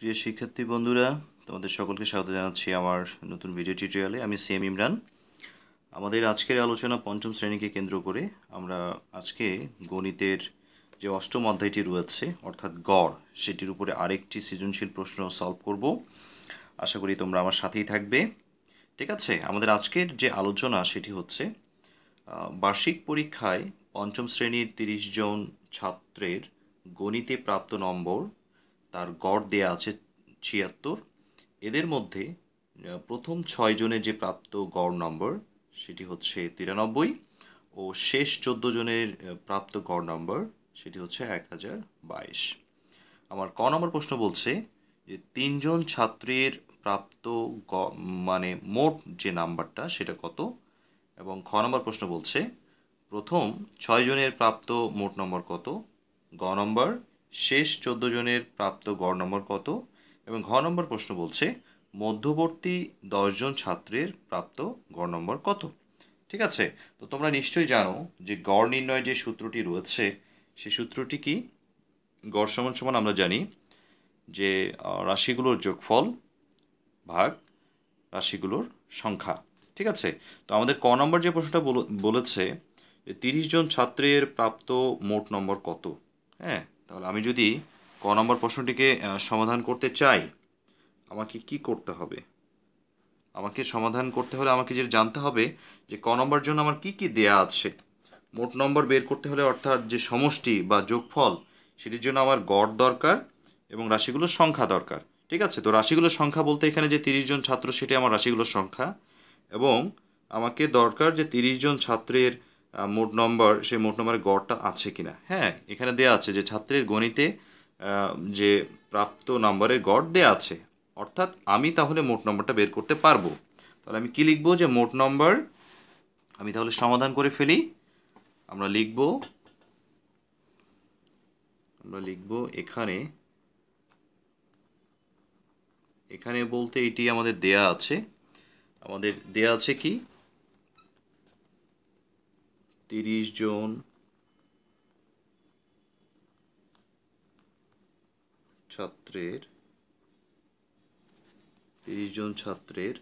প্রিয় শিক্ষার্থী বন্ধুরা তোমাদের সকলকে স্বাগত জানাচ্ছি আমার নতুন ভিডিও টিউটোরিয়ালে আমি সিএম ইমরান আমাদের আজকের আলোচনা পঞ্চম শ্রেণীকে কেন্দ্র করে আমরা আজকে গণিতের যে অষ্টম অধ্যায়টি রয়েছে অর্থাৎ গড় সেটির উপরে আরেকটি সৃজনশীল প্রশ্ন সলভ করব আশা করি তোমরা আমার সাথেই থাকবে ঠিক আছে আমাদের আজকের যে আলোচনা সেটি হচ্ছে বার্ষিক পরীক্ষায় পঞ্চম শ্রেণীর তিরিশ জন ছাত্রের গণিতে প্রাপ্ত নম্বর তার গড় দেয়া আছে ছিয়াত্তর এদের মধ্যে প্রথম ছয় জনে যে প্রাপ্ত গড় নম্বর সেটি হচ্ছে তিরানব্বই ও শেষ চোদ্দ জনের প্রাপ্ত গড় নম্বর সেটি হচ্ছে এক হাজার বাইশ আমার ক নম্বর প্রশ্ন বলছে যে তিনজন ছাত্রের প্রাপ্ত গ মানে মোট যে নাম্বারটা সেটা কত এবং খ নম্বর প্রশ্ন বলছে প্রথম ছয় জনের প্রাপ্ত মোট নম্বর কত গ নম্বর শেষ চোদ্দ জনের প্রাপ্ত গড় নম্বর কত এবং ঘ নম্বর প্রশ্ন বলছে মধ্যবর্তী দশজন ছাত্রের প্রাপ্ত গড় নম্বর কত ঠিক আছে তো তোমরা নিশ্চয়ই জানো যে গড় নির্ণয় যে সূত্রটি রয়েছে সে সূত্রটি কি গড় সমান সমান আমরা জানি যে রাশিগুলোর যোগফল ভাগ রাশিগুলোর সংখ্যা ঠিক আছে তো আমাদের ক নম্বর যে প্রশ্নটা বলেছে যে তিরিশ জন ছাত্রের প্রাপ্ত মোট নম্বর কত হ্যাঁ তাহলে আমি যদি ক নম্বর প্রশ্নটিকে সমাধান করতে চাই আমাকে কি করতে হবে আমাকে সমাধান করতে হলে আমাকে যেটা জানতে হবে যে ক নম্বর জন্য আমার কি কি দেয়া আছে মোট নম্বর বের করতে হলে অর্থাৎ যে সমষ্টি বা যোগফল সেটির জন্য আমার গড় দরকার এবং রাশিগুলোর সংখ্যা দরকার ঠিক আছে তো রাশিগুলোর সংখ্যা বলতে এখানে যে তিরিশ জন ছাত্র সেটি আমার রাশিগুলোর সংখ্যা এবং আমাকে দরকার যে তিরিশ জন ছাত্রের মোট নম্বর সেই মোট নম্বরের গড়টা আছে কিনা হ্যাঁ এখানে দেয়া আছে যে ছাত্রের গণিতে যে প্রাপ্ত নম্বরের গড় দেয়া আছে অর্থাৎ আমি তাহলে মোট নম্বরটা বের করতে পারবো তাহলে আমি কি লিখবো যে মোট নম্বর আমি তাহলে সমাধান করে ফেলি আমরা লিখব আমরা লিখব এখানে এখানে বলতে এটি আমাদের দেয়া আছে আমাদের দেয়া আছে কি তিরিশ জুন ছাত্রের তিরিশ জন ছাত্রের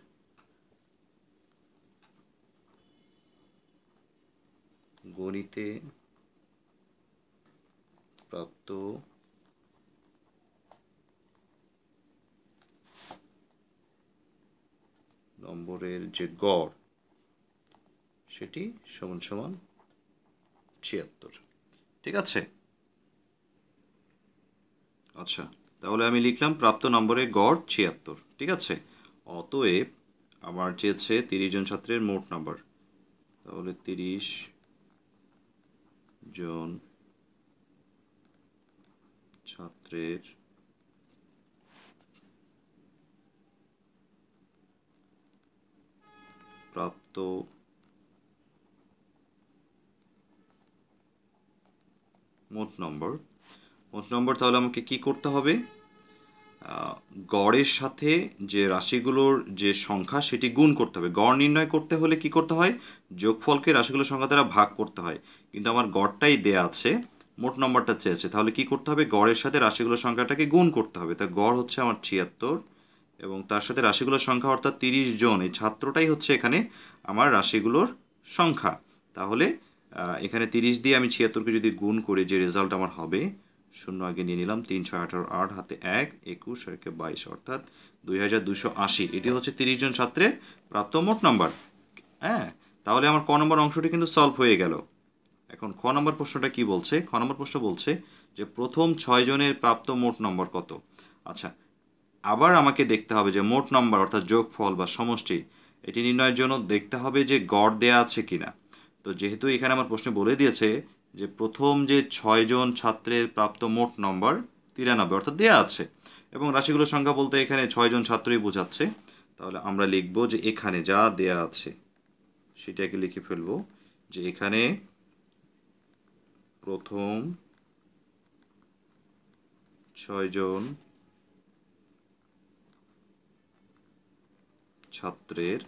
গণিতে প্রাপ্ত নম্বরের যে গড় সেটি সমান সমান ছিয়াত্তর ঠিক আছে আচ্ছা তাহলে আমি লিখলাম প্রাপ্ত নম্বরে গড় ছিয়াত্তর ঠিক আছে অতএব আমার চেয়েছে তিরিশ জন ছাত্রের মোট নাম্বার তাহলে তিরিশ জন ছাত্রের প্রাপ্ত মোট নম্বর মোট নম্বর তাহলে আমাকে কি করতে হবে গড়ের সাথে যে রাশিগুলোর যে সংখ্যা সেটি গুণ করতে হবে গড় নির্ণয় করতে হলে কি করতে হয় যোগফলকে রাশিগুলোর সংখ্যা দ্বারা ভাগ করতে হয় কিন্তু আমার গড়টাই দেয়া আছে মোট নম্বরটা চেয়েছে তাহলে কি করতে হবে গড়ের সাথে রাশিগুলোর সংখ্যাটাকে গুণ করতে হবে তা গড় হচ্ছে আমার ছিয়াত্তর এবং তার সাথে রাশিগুলোর সংখ্যা অর্থাৎ তিরিশ জন এই ছাত্রটাই হচ্ছে এখানে আমার রাশিগুলোর সংখ্যা তাহলে এখানে তিরিশ দিয়ে আমি ছিয়াত্তরকে যদি গুণ করি যে রেজাল্ট আমার হবে শূন্য আগে নিয়ে নিলাম ছয় আঠারো আট হাতে এক একুশ আর একে বাইশ অর্থাৎ দুই হাজার দুশো আশি এটি হচ্ছে তিরিশ জন ছাত্রের প্রাপ্ত মোট নাম্বার হ্যাঁ তাহলে আমার ক নম্বর অংশটি কিন্তু সলভ হয়ে গেল এখন খ নম্বর প্রশ্নটা কি বলছে খ নম্বর প্রশ্ন বলছে যে প্রথম ছয় জনের প্রাপ্ত মোট নম্বর কত আচ্ছা আবার আমাকে দেখতে হবে যে মোট নম্বর অর্থাৎ যোগফল বা সমষ্টি এটি নির্ণয়ের জন্য দেখতে হবে যে গড় দেয়া আছে কিনা তো যেহেতু এখানে আমার প্রশ্নে বলে দিয়েছে যে প্রথম যে ছয়জন ছাত্রের প্রাপ্ত মোট নম্বর তিরানব্বই অর্থাৎ দেওয়া আছে এবং রাশিগুলোর সংখ্যা বলতে এখানে ছয়জন ছাত্রই বোঝাচ্ছে তাহলে আমরা লিখব যে এখানে যা দেয়া আছে সেটাকে লিখে ফেলব যে এখানে প্রথম ছয়জন ছাত্রের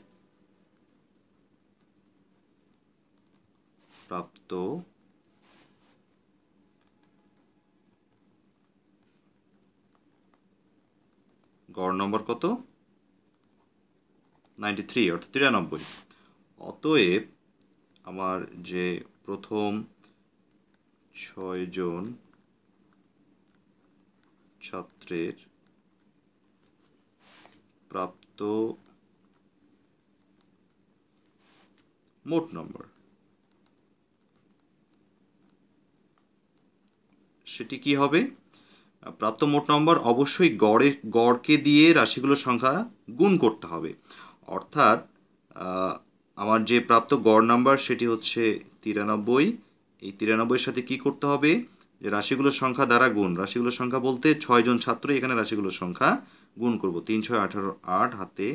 প্রাপ্ত গড় নম্বর কত নাইনটি থ্রি অর্থাৎ তিরানব্বই অতএব আমার যে প্রথম ছয়জন ছাত্রের প্রাপ্ত মোট নম্বর সেটি কি হবে প্রাপ্ত মোট নম্বর অবশ্যই গড়ে গড়কে দিয়ে রাশিগুলোর সংখ্যা গুণ করতে হবে অর্থাৎ আমার যে প্রাপ্ত গড় নাম্বার সেটি হচ্ছে তিরানব্বই এই তিরানব্বইয়ের সাথে কি করতে হবে যে রাশিগুলোর সংখ্যা দ্বারা গুণ রাশিগুলোর সংখ্যা বলতে ছয়জন ছাত্র এখানে রাশিগুলোর সংখ্যা গুণ করব তিন ছয় আঠারো আট হাতে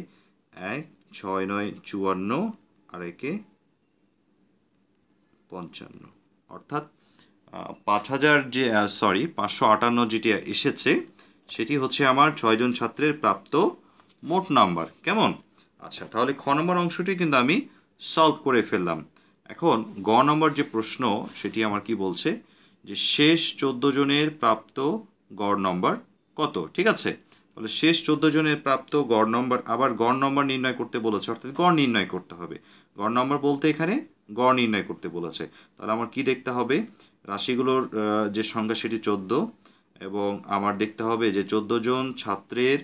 এক ছয় নয় চুয়ান্ন আর একে পঞ্চান্ন অর্থাৎ পাঁচ হাজার যে সরি পাঁচশো আটান্ন যেটি এসেছে সেটি হচ্ছে আমার ছয়জন ছাত্রের প্রাপ্ত মোট নাম্বার কেমন আচ্ছা তাহলে খ নম্বর অংশটি কিন্তু আমি সলভ করে ফেললাম এখন গ নম্বর যে প্রশ্ন সেটি আমার কি বলছে যে শেষ চোদ্দো জনের প্রাপ্ত গড় নম্বর কত ঠিক আছে তাহলে শেষ চোদ্দ জনের প্রাপ্ত গড় নম্বর আবার গড় নম্বর নির্ণয় করতে বলেছে অর্থাৎ গড় নির্ণয় করতে হবে গড় নম্বর বলতে এখানে গড় নির্ণয় করতে বলেছে তাহলে আমার কি দেখতে হবে রাশিগুলোর যে সংখ্যা সেটি চোদ্দ এবং আমার দেখতে হবে যে চোদ্দো জন ছাত্রের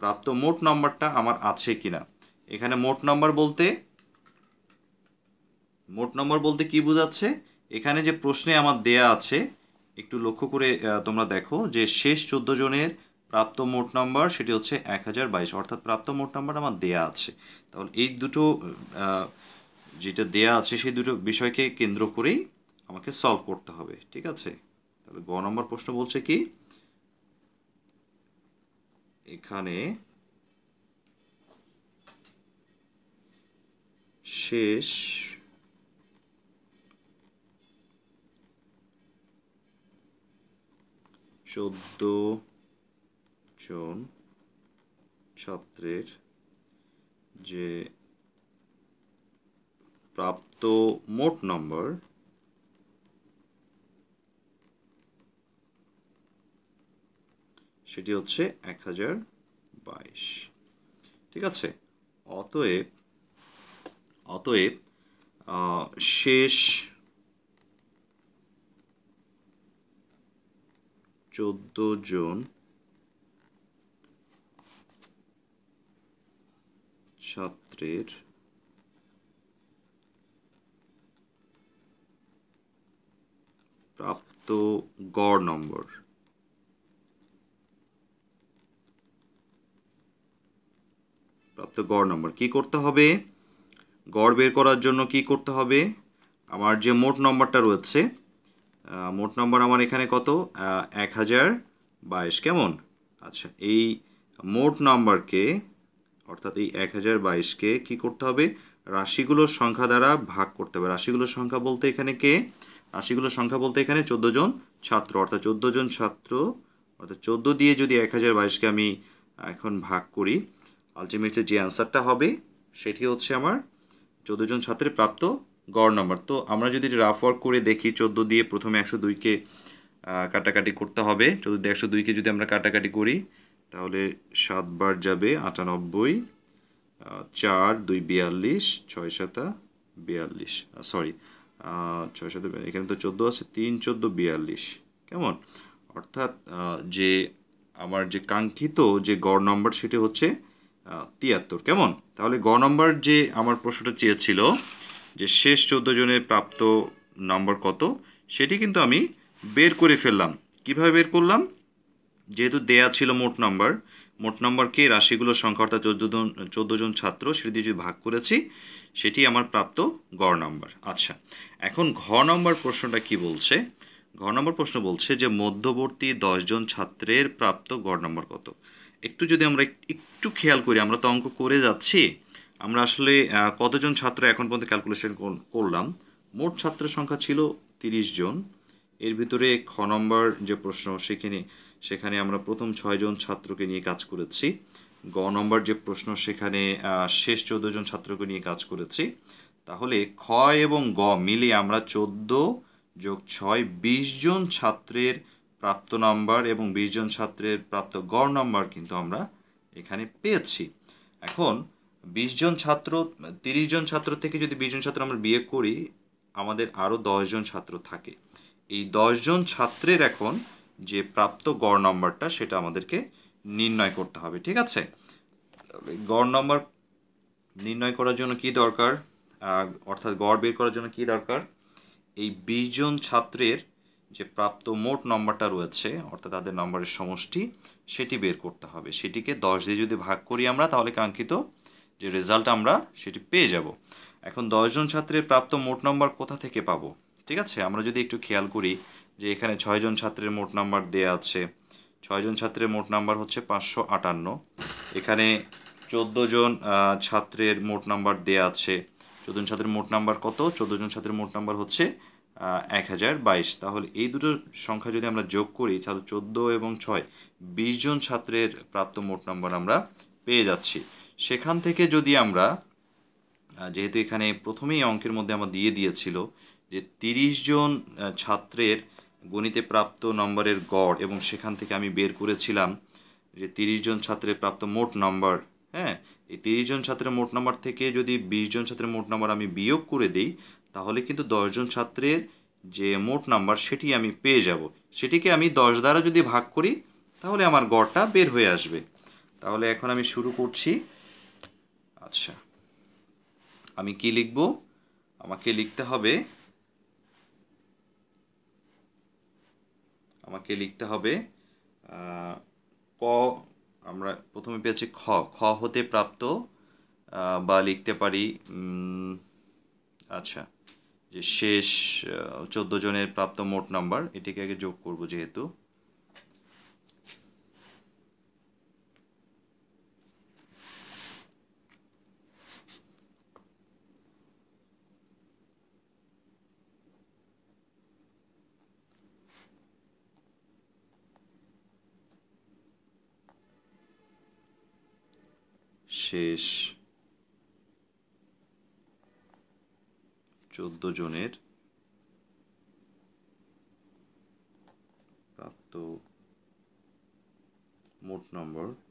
প্রাপ্ত মোট নম্বরটা আমার আছে কিনা এখানে মোট নম্বর বলতে মোট নম্বর বলতে কি বোঝাচ্ছে এখানে যে প্রশ্নে আমার দেয়া আছে একটু লক্ষ্য করে তোমরা দেখো যে শেষ চোদ্দো জনের প্রাপ্ত মোট নাম্বার সেটি হচ্ছে এক হাজার বাইশ অর্থাৎ প্রাপ্ত মোট নাম্বার আমার দেয়া আছে তাহলে এই দুটো যেটা দেয়া আছে সেই দুটো বিষয়কে কেন্দ্র করেই আমাকে সলভ করতে হবে ঠিক আছে তাহলে গ নম্বর প্রশ্ন বলছে কি এখানে শেষ চোদ্দ জন ছাত্রের যে প্রাপ্ত মোট নম্বর সেটি হচ্ছে এক হাজার বাইশ ঠিক আছে অতএব অতএব শেষ চোদ্দ জন ছাত্রের প্রাপ্ত গড় নম্বর প্রাপ্ত গড় নম্বর কি করতে হবে গড় বের করার জন্য কি করতে হবে আমার যে মোট নম্বরটা রয়েছে মোট নম্বর আমার এখানে কত এক হাজার বাইশ কেমন আচ্ছা এই মোট নম্বরকে অর্থাৎ এই এক হাজার বাইশকে কী করতে হবে রাশিগুলোর সংখ্যা দ্বারা ভাগ করতে হবে রাশিগুলোর সংখ্যা বলতে এখানে কে রাশিগুলোর সংখ্যা বলতে এখানে চোদ্দো জন ছাত্র অর্থাৎ চোদ্দো জন ছাত্র অর্থাৎ চোদ্দো দিয়ে যদি এক হাজার বাইশকে আমি এখন ভাগ করি আলটিমেটলি যে অ্যান্সারটা হবে সেটি হচ্ছে আমার চোদ্দো জন ছাত্রের প্রাপ্ত গড় নম্বর তো আমরা যদি রাফ ওয়ার্ক করে দেখি চোদ্দো দিয়ে প্রথমে একশো দুইকে কাটাকাটি করতে হবে চোদ্দো দিয়ে একশো দুইকে যদি আমরা কাটাকাটি করি তাহলে সাতবার যাবে আটানব্বই চার দুই বিয়াল্লিশ ছয় সাতা বিয়াল্লিশ সরি ছয় সাত এখানে তো চোদ্দো আছে তিন চোদ্দো বিয়াল্লিশ কেমন অর্থাৎ যে আমার যে কাঙ্ক্ষিত যে গড় নম্বর সেটি হচ্ছে তিয়াত্তর কেমন তাহলে গ নম্বর যে আমার প্রশ্নটা চেয়েছিল যে শেষ চোদ্দো জনের প্রাপ্ত নম্বর কত সেটি কিন্তু আমি বের করে ফেললাম কিভাবে বের করলাম যেহেতু দেয়া ছিল মোট নম্বর মোট কে রাশিগুলোর সংখ্যা অর্থাৎ চোদ্দ জন চোদ্দো জন ছাত্র সেটি যদি ভাগ করেছি সেটি আমার প্রাপ্ত গড় নম্বর আচ্ছা এখন ঘ নম্বর প্রশ্নটা কি বলছে ঘ নম্বর প্রশ্ন বলছে যে মধ্যবর্তী দশজন ছাত্রের প্রাপ্ত গড় নম্বর কত একটু যদি আমরা একটু খেয়াল করি আমরা তো অঙ্ক করে যাচ্ছি আমরা আসলে কতজন ছাত্র এখন পর্যন্ত ক্যালকুলেশন করলাম মোট ছাত্র সংখ্যা ছিল তিরিশ জন এর ভিতরে খ নম্বর যে প্রশ্ন সেখানে সেখানে আমরা প্রথম ছয়জন ছাত্রকে নিয়ে কাজ করেছি গ নম্বর যে প্রশ্ন সেখানে শেষ জন ছাত্রকে নিয়ে কাজ করেছি তাহলে খ এবং গ মিলে আমরা চোদ্দ যোগ ছয় বিশ জন ছাত্রের প্রাপ্ত নম্বর এবং বিশ জন ছাত্রের প্রাপ্ত গড় নাম্বার কিন্তু আমরা এখানে পেয়েছি এখন বিশ জন ছাত্র তিরিশ জন ছাত্র থেকে যদি বিশ জন ছাত্র আমরা বিয়ে করি আমাদের আরও জন ছাত্র থাকে এই জন ছাত্রের এখন যে প্রাপ্ত গড় নম্বরটা সেটা আমাদেরকে নির্ণয় করতে হবে ঠিক আছে গড় নম্বর নির্ণয় করার জন্য কি দরকার অর্থাৎ গড় বের করার জন্য কি দরকার এই বিশ জন ছাত্রের যে প্রাপ্ত মোট নম্বরটা রয়েছে অর্থাৎ তাদের নম্বরের সমষ্টি সেটি বের করতে হবে সেটিকে দশ দিয়ে যদি ভাগ করি আমরা তাহলে কাঙ্ক্ষিত যে রেজাল্ট আমরা সেটি পেয়ে যাব এখন দশজন ছাত্রের প্রাপ্ত মোট নম্বর কোথা থেকে পাবো ঠিক আছে আমরা যদি একটু খেয়াল করি যে এখানে ছয়জন ছাত্রের মোট নাম্বার দেয়া আছে ছয়জন ছাত্রের মোট নাম্বার হচ্ছে পাঁচশো আটান্ন এখানে জন ছাত্রের মোট নাম্বার দেয়া আছে চোদ্দোজন ছাত্রের মোট নাম্বার কত চোদ্দোজন ছাত্রের মোট নাম্বার হচ্ছে এক হাজার বাইশ তাহলে এই দুটো সংখ্যা যদি আমরা যোগ করি তাহলে চোদ্দো এবং ছয় বিশ জন ছাত্রের প্রাপ্ত মোট নম্বর আমরা পেয়ে যাচ্ছি সেখান থেকে যদি আমরা যেহেতু এখানে প্রথমেই অঙ্কের মধ্যে আমরা দিয়ে দিয়েছিল যে তিরিশ জন ছাত্রের গণিতে প্রাপ্ত নম্বরের গড় এবং সেখান থেকে আমি বের করেছিলাম যে তিরিশ জন ছাত্রের প্রাপ্ত মোট নম্বর হ্যাঁ এই তিরিশ জন ছাত্রের মোট নাম্বার থেকে যদি বিশ জন ছাত্রের মোট নাম্বার আমি বিয়োগ করে দিই তাহলে কিন্তু দশজন ছাত্রের যে মোট নাম্বার সেটি আমি পেয়ে যাব সেটিকে আমি দশ দ্বারা যদি ভাগ করি তাহলে আমার গড়টা বের হয়ে আসবে তাহলে এখন আমি শুরু করছি আচ্ছা আমি কি লিখব আমাকে লিখতে হবে আমাকে লিখতে হবে ক আমরা প্রথমে পেয়েছি খ খ হতে প্রাপ্ত বা লিখতে পারি আচ্ছা যে শেষ চোদ্দো জনের প্রাপ্ত মোট নাম্বার এটিকে আগে যোগ করবো যেহেতু শেষ চোদ্দ জনের প্রাপ্ত মোট নম্বর এক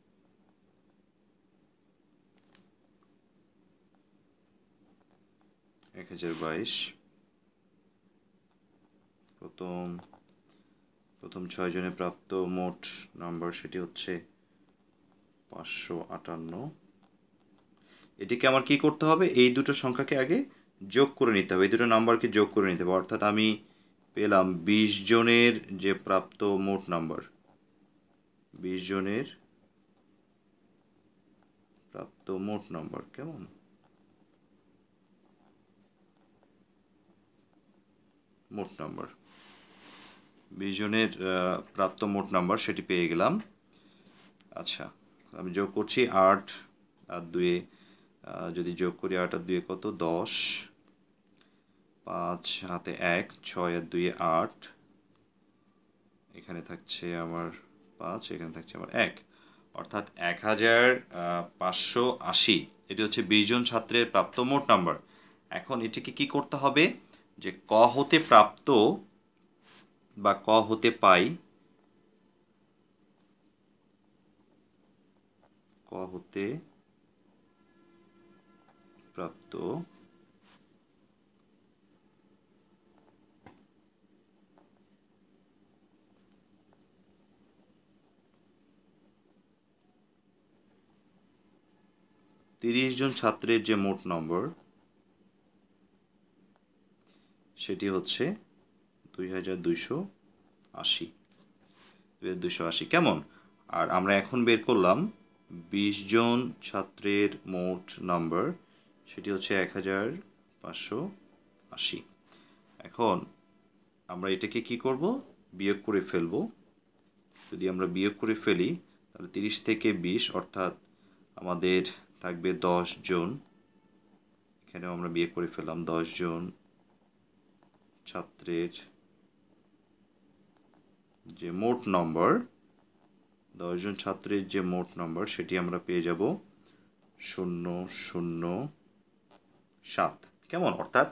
হাজার বাইশ প্রথম প্রথম ছয় জনে প্রাপ্ত মোট নাম্বার সেটি হচ্ছে পাঁচশো আটান্ন এটিকে আমার কি করতে হবে এই দুটো সংখ্যাকে আগে যোগ করে নিতে হবে এই দুটো নাম্বারকে যোগ করে নিতে হবে অর্থাৎ আমি পেলাম ২০ জনের যে প্রাপ্ত মোট নাম্বার ২০ জনের প্রাপ্ত মোট নাম্বার কেমন মোট নাম্বার বিশ জনের প্রাপ্ত মোট নাম্বার সেটি পেয়ে গেলাম আচ্ছা আমি যোগ করছি আট আর দুয়ে যদি যোগ করি আট আর দুয়ে কত দশ পাঁচ হাতে এক ছয় আর দুয়ে আট এখানে থাকছে আমার পাঁচ এখানে থাকছে আমার এক অর্থাৎ এক হাজার পাঁচশো আশি এটি হচ্ছে বিশজন ছাত্রের প্রাপ্ত মোট নাম্বার এখন এটিকে কি করতে হবে যে ক হতে প্রাপ্ত বা ক হতে পাই ক হতে প্রাপ্ত তিরিশ জন ছাত্রের যে মোট নম্বর সেটি হচ্ছে দুই হাজার দুইশো আশি হাজার দুইশো আশি কেমন আর আমরা এখন বের করলাম বিশ জন ছাত্রের মোট নম্বর সেটি হচ্ছে এক হাজার পাঁচশো আশি এখন আমরা এটাকে কি করব বিয়োগ করে ফেলব যদি আমরা বিয়োগ করে ফেলি তাহলে তিরিশ থেকে বিশ অর্থাৎ আমাদের থাকবে দশ জন এখানেও আমরা বিয়ে করে ফেললাম দশ জন ছাত্রের যে মোট নম্বর দশজন ছাত্রের যে মোট নম্বর সেটি আমরা পেয়ে যাব শূন্য শূন্য সাত কেমন অর্থাৎ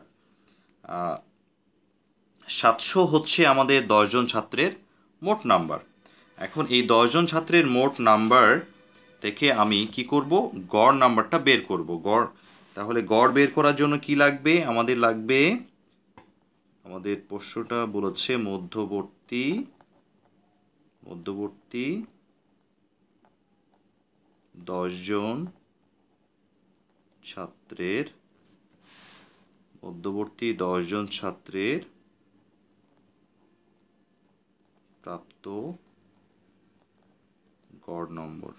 সাতশো হচ্ছে আমাদের দশজন ছাত্রের মোট নাম্বার এখন এই দশজন ছাত্রের মোট নাম্বার থেকে আমি কি করব গড় নাম্বারটা বের করব গড় তাহলে গড় বের করার জন্য কি লাগবে আমাদের লাগবে আমাদের পোষ্যটা বলেছে মধ্যবর্তী মধ্যবর্তী দশজন ছাত্রের মধ্যবর্তী দশজন ছাত্রের প্রাপ্ত গড় নম্বর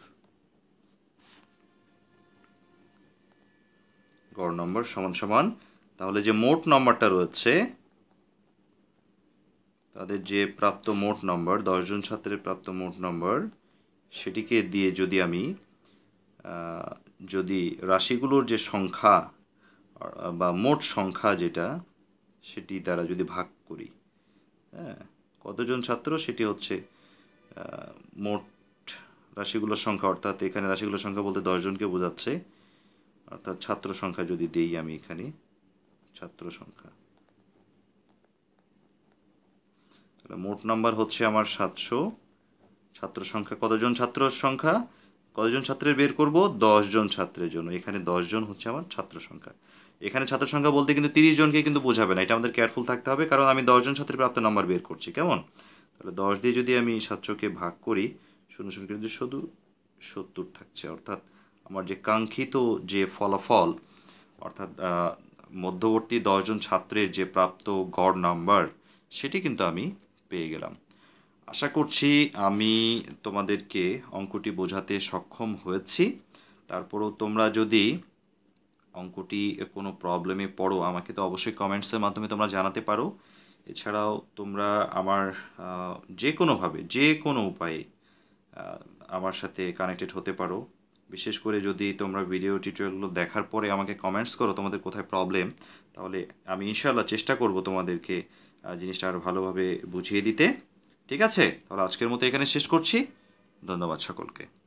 গড় নম্বর সমান সমান তাহলে যে মোট নম্বরটা রয়েছে তাদের যে প্রাপ্ত মোট নম্বর দশজন ছাত্রের প্রাপ্ত মোট নম্বর সেটিকে দিয়ে যদি আমি যদি রাশিগুলোর যে সংখ্যা বা মোট সংখ্যা যেটা সেটি দ্বারা যদি ভাগ করি হ্যাঁ কতজন ছাত্র সেটি হচ্ছে মোট রাশিগুলোর সংখ্যা অর্থাৎ এখানে রাশিগুলোর সংখ্যা বলতে দশজনকে বোঝাচ্ছে অর্থাৎ ছাত্র সংখ্যা যদি দেই আমি এখানে ছাত্র সংখ্যা তাহলে মোট নাম্বার হচ্ছে আমার সাতশো ছাত্র সংখ্যা কতজন ছাত্র সংখ্যা কতজন ছাত্রের বের করব দশজন ছাত্রের জন্য এখানে দশজন হচ্ছে আমার ছাত্র সংখ্যা এখানে ছাত্র সংখ্যা বলতে কিন্তু তিরিশ জনকে কিন্তু বোঝাবে না এটা আমাদের কেয়ারফুল থাকতে হবে কারণ আমি দশজন ছাত্রের প্রাপ্ত নম্বর বের করছি কেমন তাহলে দশ দিয়ে যদি আমি সাতশোকে ভাগ করি শূন্য শূন্য কিন্তু শুধু সত্তর থাকছে অর্থাৎ আমার যে কাঙ্ক্ষিত যে ফলাফল অর্থাৎ মধ্যবর্তী দশজন ছাত্রের যে প্রাপ্ত গড় নাম্বার সেটি কিন্তু আমি পেয়ে গেলাম আশা করছি আমি তোমাদেরকে অঙ্কটি বোঝাতে সক্ষম হয়েছি তারপরও তোমরা যদি অঙ্কটি কোনো প্রবলেমে পড়ো আমাকে তো অবশ্যই কমেন্টসের মাধ্যমে তোমরা জানাতে পারো এছাড়াও তোমরা আমার যে কোনোভাবে যে কোনো উপায়ে আমার সাথে কানেক্টেড হতে পারো বিশেষ করে যদি তোমরা ভিডিও টিউটোরিয়ালগুলো দেখার পরে আমাকে কমেন্টস করো তোমাদের কোথায় প্রবলেম তাহলে আমি ইনশাল্লাহ চেষ্টা করব তোমাদেরকে জিনিসটা আরও ভালোভাবে বুঝিয়ে দিতে ঠিক আছে তাহলে আজকের মতো এখানে শেষ করছি ধন্যবাদ সকলকে